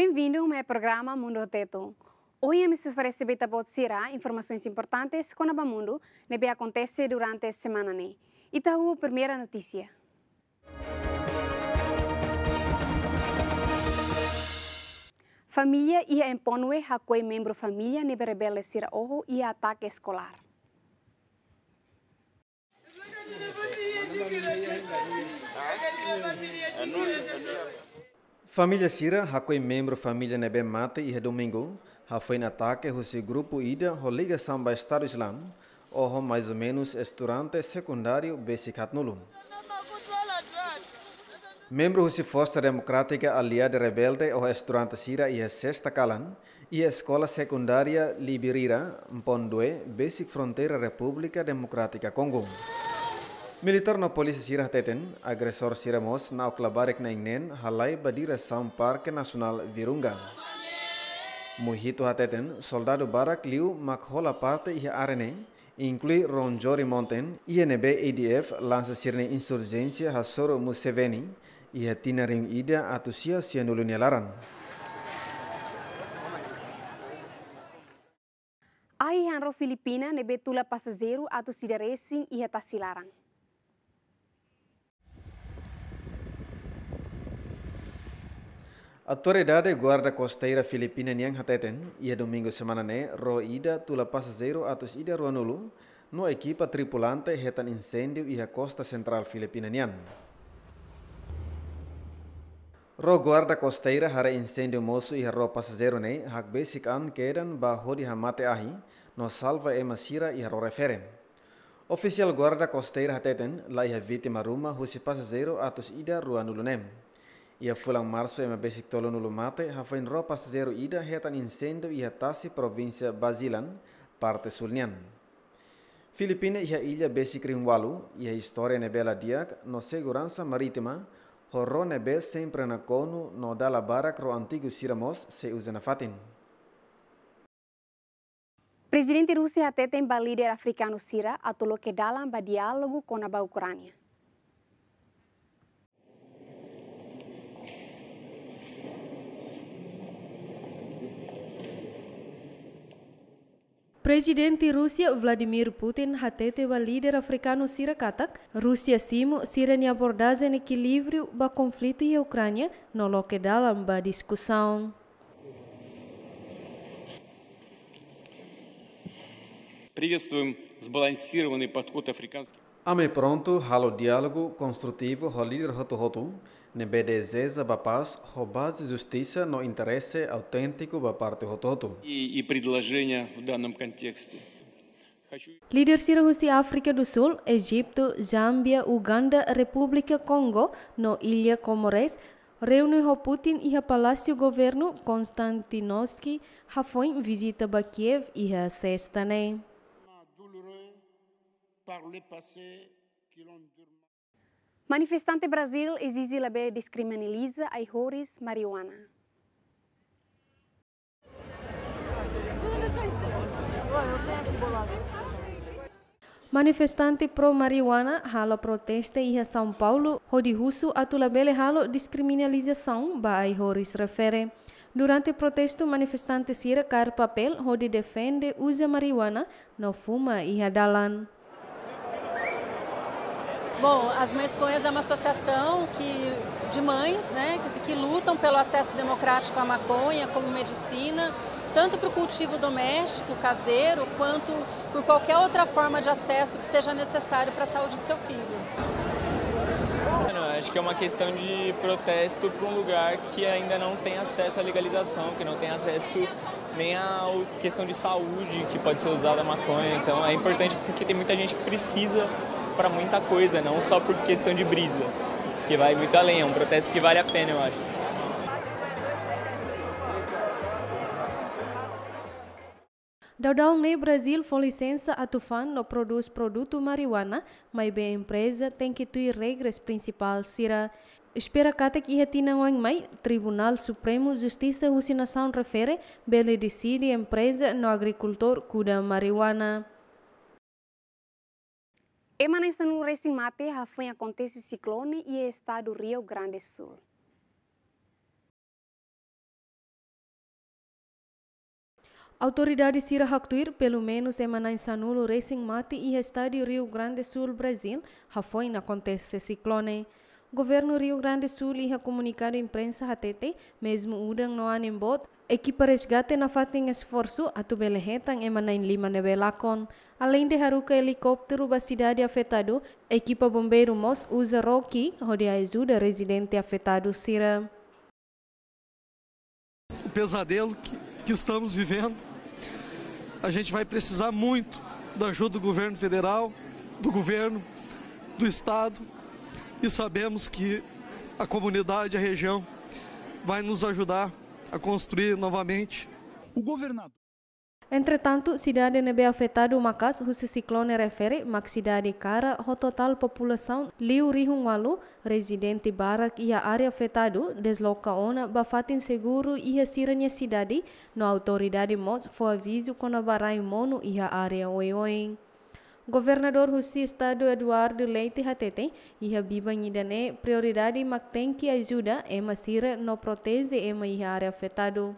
Bem-vindo ao meu programa Mundo Teto. Hoje me oferece para você informações importantes com o mundo que acontece durante a semana. E tá a primeira notícia. Familia ia e emponue hakoi membro familia nebe rebelde sira ojo ia e ataque escolar. Família Sira, hakoi membro família Nebe Mate e domingo, ha foi na ataque o grupo Ida ho Liga Samba Estado Islam, ou mais ou menos estudante secundário Besikat Nulum. Membro da Força Democrática Aliada Rebelde ou Estudante Sira e Sexta Calan e Escola Secundária Libirira Mpondue, Basic Fronteira República Democrática Congo. Militar polisi sirah teten, agresor siramos na oklabarek na ingnen halai badira saum parque nasional Virunga. Muhito hateten, soldado barak liu makhola parte iha arene, inclui Ronjori Mountain, INB ADF lança sirne insurgensi Hassoro Museveni, iha tinaring ida atusia sianulu nelaran. Ai hanro Filipina nebe tula pasazero atu resing iha tasilarang. A autoridade guarda costeira filipina yang hateten ia domingo semana ne ro ida tula pasa zero atus ida ruanulu no equipa tripulante hetan incendio ia costa central filipina nian. Ro guarda costeira hara incendio mosu ia ro pasa zero ne hak basic an keden ba hamate ahi no salva e masira ia ro referen. Oficial guarda costeira hateten la ia vitima ruma husi pasa zero atus ida ruanulu nem. Ia fulang Marso ema besik tolo no Lumate, hafain zero ida hetan insendo iha tasi província Basilan, parte sulnian. Filipina iha ilha basic rinwalu, iha historia nebela diak, no segurança maritima horro nebe sempre na cono no dala barak ro antigo siramos se usa fatin. Presidente Rusia até tem líder africano Sira, atolou que dala diálogo Presidente Rusia Vladimir Putin hatetewa líder africano Sira Katak, Rusia simu Sira ni abordagem equilíbrio ba conflito e Ucrânia no dalam ba discussão. Приветствуем сбалансированный подход Аме pronto, halo diálogo construtivo, ho líder hotu hotu, nebedezeza bapas roubaz justiça no interesse autêntico da parte todo E, e предложение в данном контексте. Líder Siruhusi África do Sul, Egito, Zâmbia, Uganda, República Congo, no Ilha Comores, reuniu Putin e o Palácio Governo Konstantinovski, foi visita a Kiev e a sexta né. Manifestante Brasil exige lebe descriminaliza a horrores marihuana. Manifestante pro-marihuana halo protesta em São Paulo, hodi russo atulabele halo descriminalização ba a refere. Durante o protesto, manifestantes car papel hodi defende usa marihuana, não fuma e dalan. Bom, as Mães Conhas é uma associação que, de mães né, que, que lutam pelo acesso democrático à maconha como medicina, tanto para o cultivo doméstico, caseiro, quanto por qualquer outra forma de acesso que seja necessário para a saúde do seu filho acho que é uma questão de protesto para um lugar que ainda não tem acesso à legalização, que não tem acesso nem à questão de saúde que pode ser usada a maconha. Então é importante porque tem muita gente que precisa para muita coisa, não só por questão de brisa, que vai muito além, é um protesto que vale a pena, eu acho. Daudão Lei Brasil com licença a Tufan não produz produto marihuana, mas bem a empresa tem que ter regras principais, será Espera até que retina em mai, Tribunal Supremo Justiça Rusinação refere, bele decide empresa no agricultor cuida marihuana. Emanaisan no racing mate hafun acontece ciclone e estado Rio Grande do Sul. Autoridade Sira actuar pelo menos emanai sanulo racing mate e estádio Rio Grande do Sul, Brasil, hafun acontece ciclone governo Rio Grande do Sul ia comunicar à imprensa hatete, mesmo udang no animbot, equipa resgate na fating esforço atu belehetan emanain lima nebelakon. Além de haruka helicóptero ba cidade afetado, equipa bombeiro MOS usa roki rodeia ajuda residente afetado Sira. O pesadelo que, que estamos vivendo, a gente vai precisar muito da ajuda do governo federal, do governo, do estado, e sabemos que a comunidade, a região, vai nos ajudar a construir novamente. O governador. Entretanto, cidade nebe afetado macas husi ciclone refere mak cidade cara ho total população liu rihungalu residente barak ia área afetado desloca ona bafatin seguro ia siranya cidade no autoridade mos foi aviso quando barai mono ia área oioing. Governador Rossi Estado Eduardo Leite Hatete iha bibanhidane prioridade mactem que ajuda é masira no protege é uma área afetado.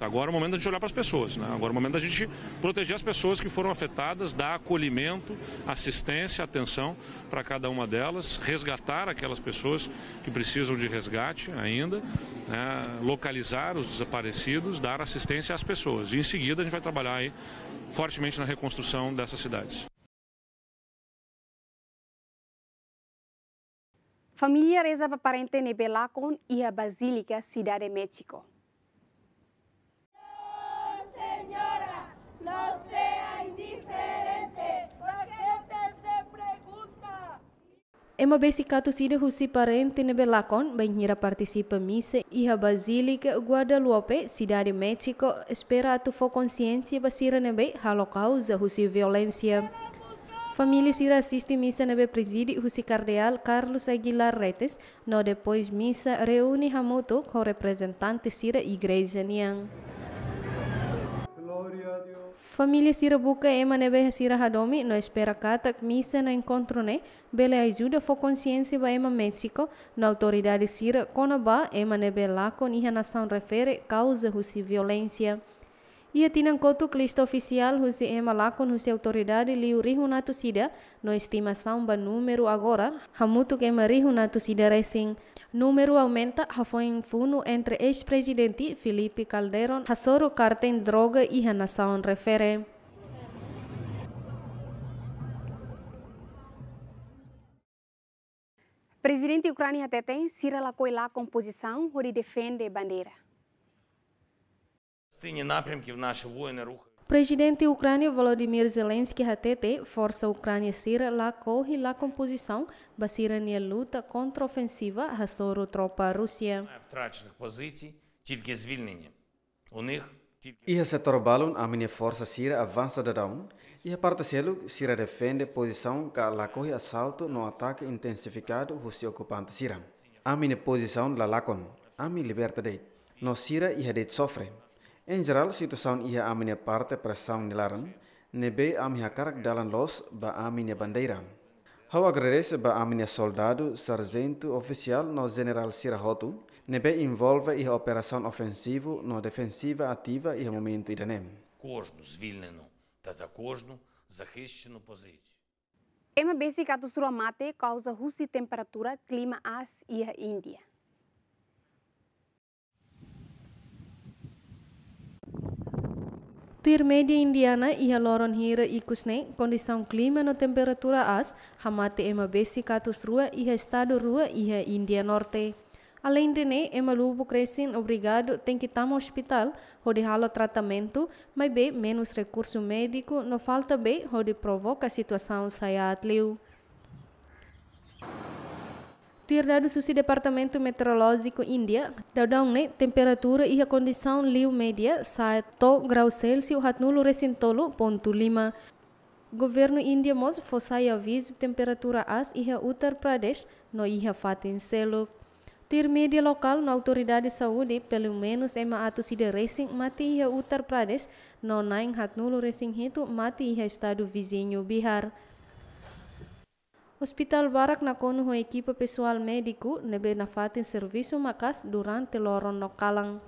Agora é o momento a gente olhar para as pessoas, né? agora é o momento da gente proteger as pessoas que foram afetadas, dar acolhimento, assistência, atenção para cada uma delas, resgatar aquelas pessoas que precisam de resgate ainda, né? localizar os desaparecidos, dar assistência às pessoas. E em seguida a gente vai trabalhar aí fortemente na reconstrução dessas cidades. Família reza para parente Nebelacon Ia a Basílica Cidade de México. Oh, senhora, não seja indiferente, porque se pergunta. Emma Besicato Sida Husi Parente Nebelacon, banheira participa missa e a Basílica Guadalupe, Cidade de México, espera a tua consciência basira nebe holocausa Husi violência. Familisira assiste missa nebe preside Husi cardeal Carlos Aguilar Retes, no depois missa reúne Hamoto com representante sira igreja niang. Família Sira Buca Ema Nebe Sira Hadomi no espera Katak missa no encontro né, bele ajuda for consciência ba Ema México, na autoridade Sira Conaba Ema Nebe Laco Niha Nação refere causa husi violência. Ia tinancoto Cristo oficial husi ema lakon husi autoridade liu rihu natu sida no estimação ba número agora hamutu que ema rihu natu sida racing. Número aumenta hafoin funo entre ex-presidente Felipe Calderon hasoro carten droga e nação refere. Presidente Ucrânia Tetem, lá Lacoilá composição, onde defende bandeira. Presidente ucrânio Volodymyr Zelensky HTT, Força Ucrânia Sira, lá corre lá composição, basira na luta contra contraofensiva, rassoro tropa Rússia. Ia setor balon a minha força Sira avança da down, e a parte selo Sira defende posição que lá corre assalto no ataque intensificado Rússia ocupante Sira. A minha posição lá lacon, a minha liberdade. No Sira e Redet sofre. Em geral, situação ia a minha parte pressão nilaram, nebe a minha carga dalan los ba a minha bandeira. Eu agradeço ba a minha soldado, sargento oficial no general Sirahotu, nebe envolve a operação ofensiva no defensiva ativa e momento idanem. Кожну звільнену та за кожну захищену позицію. MBC Katusura Mate causa russa temperatura, clima as e Índia. Tir media indiana iha loron hira ikusne condição clima no temperatura as hamate ema besi katus rua iha estado rua iha India Norte. Além de ne, ema lubo crescem obrigado tem que tamo hospital, onde halo tratamento, mas be menos recurso médico, no falta be, onde provoca situação saiatleu. Tierra do Sul Departamento Meteorológico Índia, dadongne temperatura e a condição liu média sai graus Celsius hatnulu recintolo ponto lima. Governo Índia mos fossai aviso temperatura as e a Uttar Pradesh no iha fatin selo. Tir média local na autoridade de saúde pelo menos ema ato sida racing mati iha Uttar Pradesh no naing hatnulu racing hito mati iha estado vizinho Bihar. Hospital Barak nakono ho equipa pessoal médico nebe nafatin serviço makas durante loron nokalang.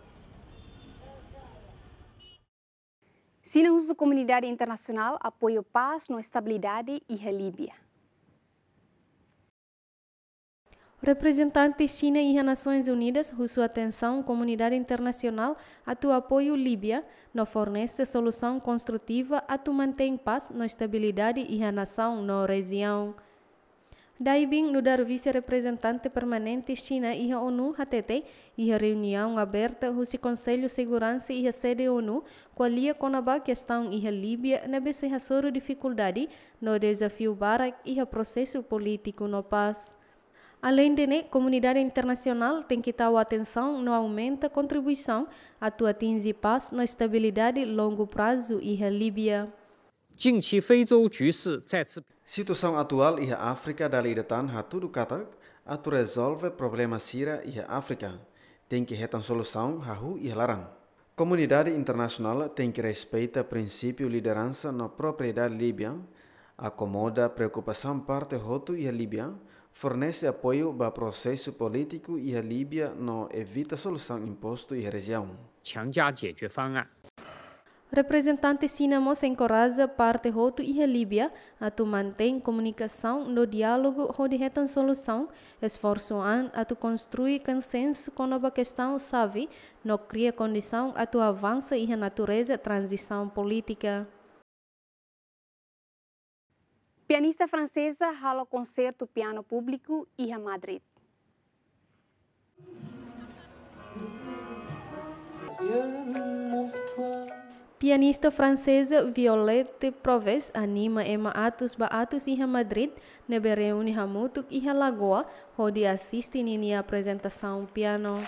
Sinus da comunidade internacional apoio paz no estabilidade e a Líbia. Representante China e Nações Unidas sua atenção comunidade internacional a tu apoio Líbia, no fornece solução construtiva a tu mantém paz no estabilidade e a nação na região. Daí no dar vice-representante permanente China e a ONU HTT e a reunião aberta o Conselho de Segurança e a sede ONU qualia com a questão e a Líbia na sobre dificuldade no desafio Barak e o processo político no paz. Além de né, comunidade internacional tem que dar atenção no aumento da contribuição a tua atingir paz na estabilidade longo prazo e a Líbia. 近期非洲局势再次。Situação atual e a África da Leidetan ha tudo katak, a tu resolve problema Síria e a África. Tem que retan solução hahu Ia larang. Comunidade internacional tem que respeitar princípio liderança na propriedade líbia, acomoda preocupação parte roto Ia Líbia, fornece apoio para processo político e a Líbia não evita solução imposto Ia região. 强加解决方案。Representante Sinamo se encoraja parte Roto e a Líbia a tu mantém comunicação no diálogo a solução, esforço an a tu construir consenso com a questão sabe, no cria condição a tu avançar e a natureza transição política. Pianista francesa rala concerto piano público e a Madrid. Pianista francesa Violette Proves anima Emma atus ba atus iha Madrid, nebe reúne hamutuk iha Lagoa, onde assiste ninia apresentação piano.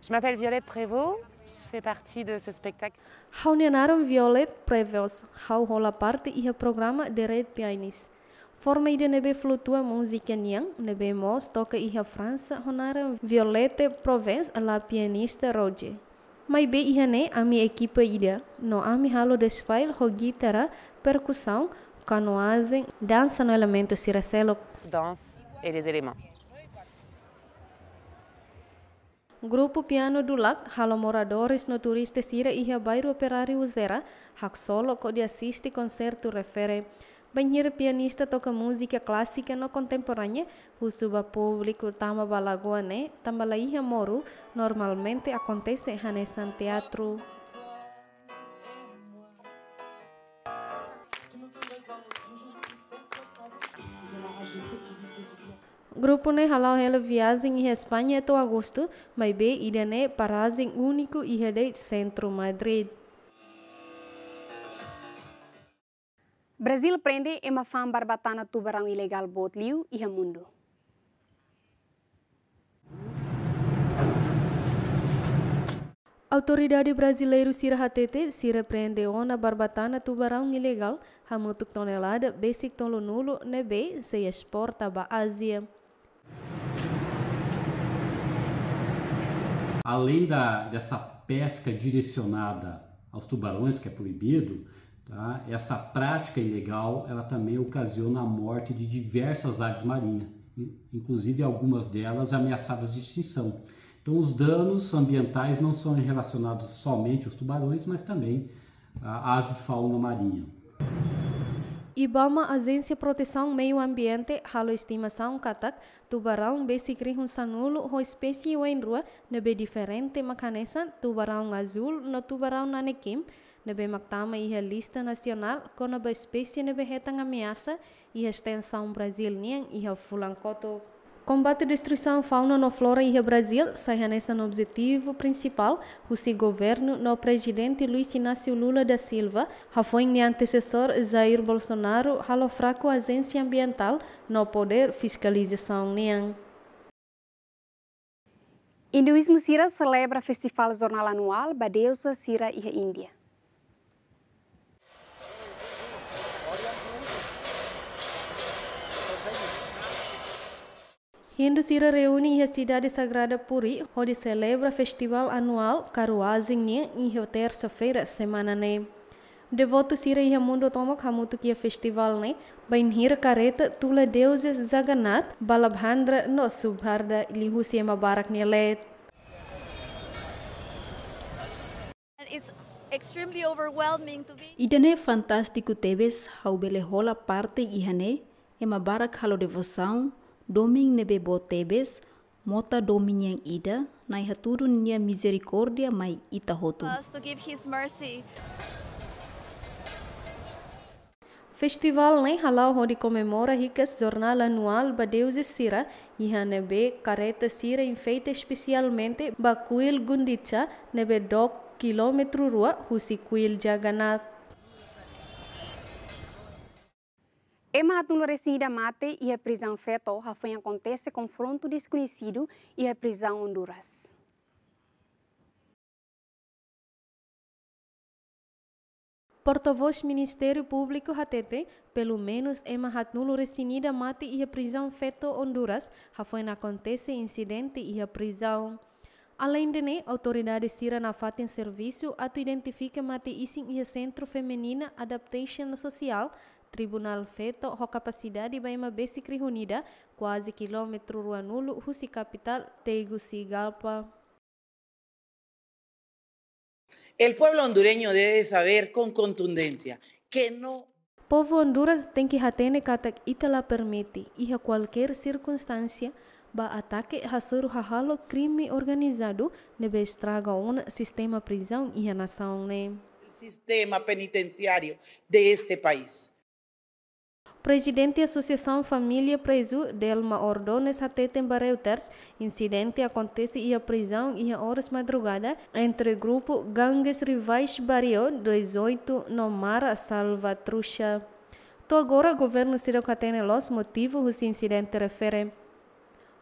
Je m'appelle Violette Prévost, je fais partie de ce spectacle. Reuniram Violette Prévost, hau rola parte iha programa de Red Pianis. Forma ida nebe flutua música niang, nebe mos toca iha França, honaram Violette Proves, la pianista Roger. Mas bem ihane ami equipa ida, no ami halo desfile hogi guitarra, percussão, canoagem, dança no elemento siracelo. Dança e os elementos. Grupo Piano do Lac, halo moradores no turista sira iha bairro operário zera, hak solo ko assiste concerto refere banheiro pianista toka música klasik no kontemporanya husuba suba utama tamba balagoane, tambalaiha moru, normalmente acontece hanesan teatro. Grupo ne halau hela viagem em Espanha to agosto, maibe bem idane paragem único e rede centro Madrid. Brasil prende fama Barbatana tubarão ilegal Botliu e Ramundo. Autoridade brasileira Sira Hatete Sira prendeu uma barbatana tubarão ilegal hamutuk tonelada basic tolonulo nebe se exporta ba Ásia. Além da, dessa pesca direcionada aos tubarões que é proibido, Tá? Essa prática ilegal ela também ocasiona a morte de diversas aves marinhas, inclusive algumas delas ameaçadas de extinção. Então, os danos ambientais não são relacionados somente aos tubarões, mas também à ave fauna marinha. Ibama Agência Proteção Meio Ambiente halo estimação katak tubarão besikri sanulu ho espécie wendrua nebe diferente makanesan tubarão azul no tubarão nanekim Nebe Mactama ia lista nacional com a espécie nebe retang ameaça e extensão Brasil nian ia fulancoto. Combate à destruição fauna no flora e Brasil, saia no objetivo principal, o governo no presidente Luiz Inácio Lula da Silva, já foi antecessor Jair Bolsonaro, halo fraco agência ambiental no poder fiscalização nian. Hinduísmo Sira celebra festival jornal anual Badeusa Sira e Índia. Hindu Sira reuni e a cidade sagrada Puri, onde celebra festival anual Karuazinha em terça-feira, semana ne. Devoto Sira e mundo tomak hamutu festival ne, bainhir karet tula deuses Zaganat, Balabhandra no Subharda lihu ema barak nelet. It's extremely overwhelming to be Idane fantástico hau haubele hola parte ihane, ema barak halo devoção doming nebe bo tebes mota doming yang ida nai haturun nia misericordia mai ita hotu. To give his mercy. Festival naik halau hori comemora hikas jornal anual ba deuses sira iha nebe careta sira enfeita especialmente ba cuil gundicha nebe doc kilometru rua husi kuil jaganat É matum resida mate e a prisão feto já foi acontece confronto desconhecido e a prisão Honduras. Porta-voz Ministério Público HTT, pelo menos em é Mahatnulo Resinida mate e a prisão feto Honduras, já foi acontece incidente e a prisão. Além de né, autoridades tira na fatem serviço, ato identifica mate e sim centro feminina adaptation social Tribunal feto ho capacidade para uma besi krihunida quase quilômetro ruanulu husi capital Tegucigalpa. El pueblo hondureño debe saber con contundencia que no Povo Honduras tem que ratene katak itala permite e a qualquer circunstância ba ataque hasur hahalo crime organizado nebe estraga un sistema prisão e a nação né. Sistema penitenciário de este país. Presidente Associação Família Preso, Delma Ordones, até temba Reuters, incidente acontece em prisão em horas madrugada entre grupo Gangues Rivais Barrio 18 Mar Salvatrucha. To agora, governo Ciro Catenelos motivo os incidente refere.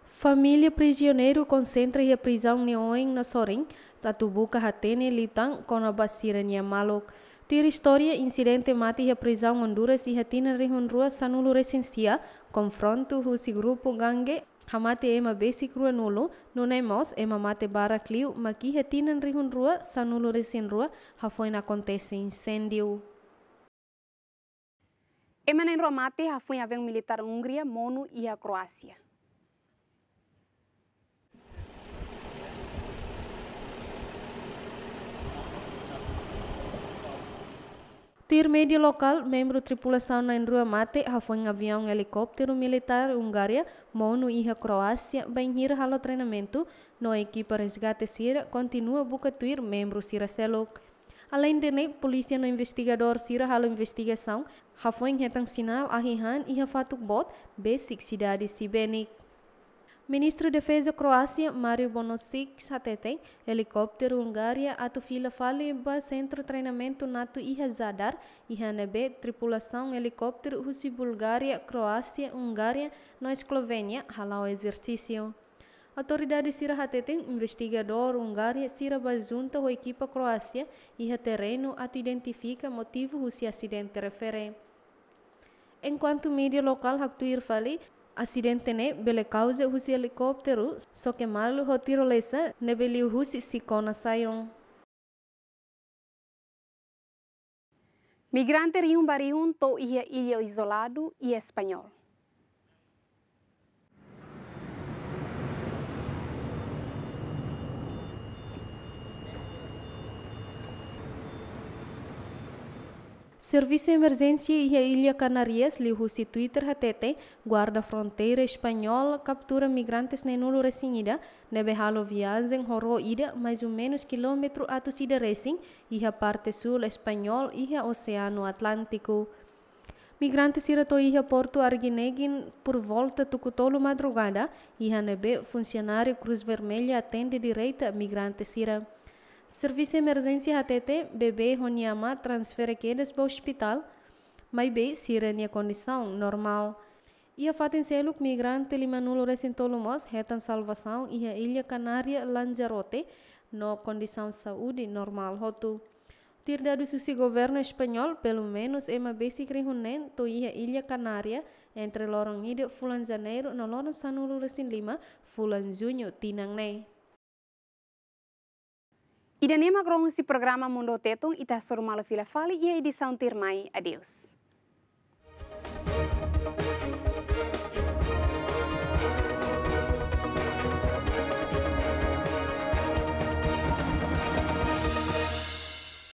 Família prisioneiro concentra em prisão neoen no Sorin, Satubuca Hatene Litan, a Basira Niamaloc. Tir história incidente mati a prisão Honduras e retina rua sanulo recensia, confronto husi grupo gangue, hamate ema besi crua nulo, nunai ema mate barra clio, maqui retina rua sanulo recenrua, rafoin acontece incêndio. Emanem Romate, Rafunha vem militar Hungria, Mono e a Croácia. Tuir media lokal, membru tripulação na rua mate, foi um avião helicóptero militar Hungária, mono e Croácia, bem halo treinamento, no equipa resgate Sira, continua buka tuir membro Sira Selok. Alain dene, ne, no investigador Sira halo investigasong, foi hetang sinal ahihan e fatuk bot, basic cidade Sibenik. Ministro de Defesa Croácia Mario Bonosic Satete, helicóptero Hungária atufila faliba centro treinamento NATO Iha Zadar, IHNB, tripulação helicóptero Rússia Bulgária, Croácia, Hungária, na Eslovênia, halau exercício. Autoridade Sira Hatete, investigador Hungária Sira Bazunta, ou equipa Croácia, e terreno ato identifica motivo Rússia acidente refere. Enquanto mídia local Haktuir Fali, acidentene bele cause husi helicóptero que malu ho tirolesa nebeli husi sikona sayong. Migrante rium barium to ia ilha isolado e espanhol. Serviço de emergência e a Ilha Canarias lihusi Twitter HTT, guarda fronteira espanhola captura migrantes na nulo resinida, nebe halo viagem horro ida mais ou menos quilômetro a sida resin, e a parte sul espanhol e a oceano atlântico. Migrantes ira a Porto Arginegin por volta Cotolo madrugada, e a nebe funcionário Cruz Vermelha atende direita migrantes ira. Serviço de emergência HTT, bebê Ronyama transferidos para o hospital, mas bem sirene condição normal. Ia e fatem seluk migrante limanulo recentolumos retan salvação e a ilha Canária Lanzarote no condição saúde normal hotu. Tirda do susi governo espanhol, pelo menos ema basic rehunen um to ia e ilha Canária entre lorong ide fulan janeiro no lorong sanulo resin lima fulan junho tinang Ida nema gronsi programa Mundo tetung ita surmalo fila fali ia edição tirmai. Adeus.